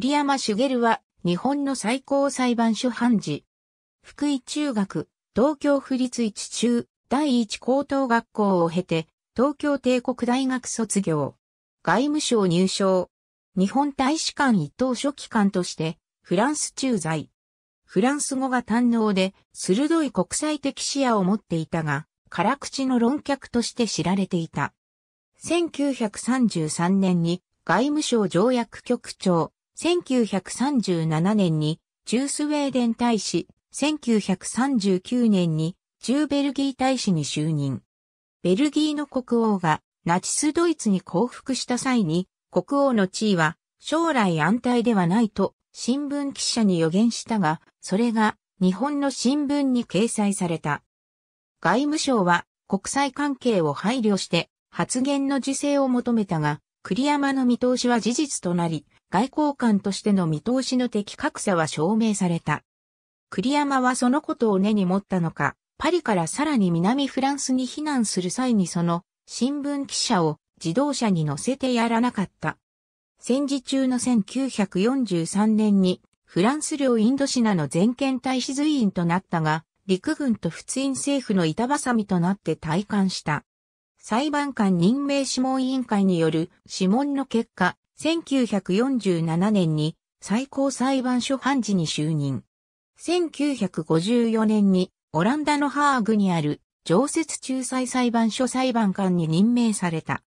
栗山茂は、日本の最高裁判所判事。福井中学、東京府立一中、第一高等学校を経て、東京帝国大学卒業。外務省入省。日本大使館一等書記官として、フランス駐在。フランス語が堪能で、鋭い国際的視野を持っていたが、辛口の論客として知られていた。1933年に外務省条約局長、1937年に中スウェーデン大使、1939年に中ベルギー大使に就任。ベルギーの国王がナチスドイツに降伏した際に国王の地位は将来安泰ではないと新聞記者に予言したが、それが日本の新聞に掲載された。外務省は国際関係を配慮して発言の自制を求めたが、栗山の見通しは事実となり、外交官としての見通しの的確さは証明された。栗山はそのことを根に持ったのか、パリからさらに南フランスに避難する際にその新聞記者を自動車に乗せてやらなかった。戦時中の1943年にフランス領インドシナの全権大使随員となったが、陸軍と仏印政府の板挟みとなって退官した。裁判官任命諮問委員会による諮問の結果、1947年に最高裁判所判事に就任。1954年にオランダのハーグにある常設仲裁裁判所裁判官に任命された。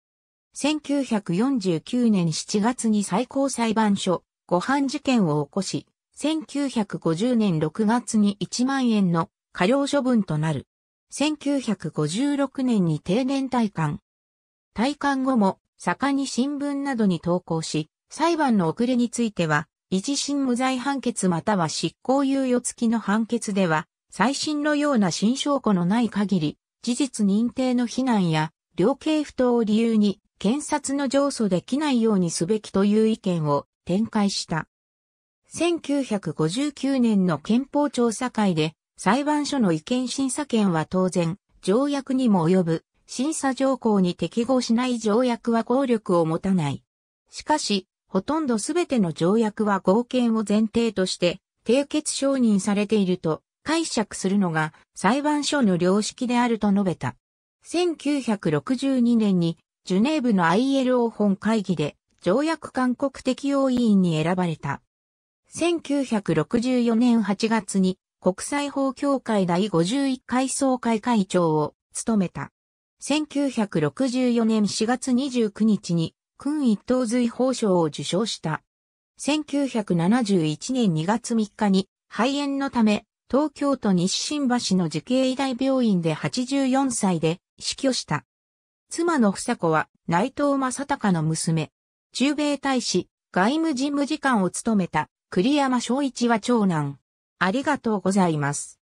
1949年7月に最高裁判所誤判事件を起こし、1950年6月に1万円の過料処分となる。1956年に定年退官。退官後も盛んに新聞などに投稿し、裁判の遅れについては、一審無罪判決または執行猶予付きの判決では、最新のような新証拠のない限り、事実認定の非難や、量刑不当を理由に、検察の上訴できないようにすべきという意見を展開した。1959年の憲法調査会で、裁判所の意見審査権は当然、条約にも及ぶ審査条項に適合しない条約は効力を持たない。しかし、ほとんどすべての条約は合憲を前提として、締結承認されていると解釈するのが裁判所の良識であると述べた。1962年にジュネーブの ILO 本会議で条約勧告適用委員に選ばれた。1964年8月に国際法協会第51回総会会長を務めた。1964年4月29日に、勲一等随法賞を受賞した。1971年2月3日に、肺炎のため、東京都西新橋の慈恵医大病院で84歳で死去した。妻の房子は内藤正隆の娘。中米大使、外務事務次官を務めた栗山昭一は長男。ありがとうございます。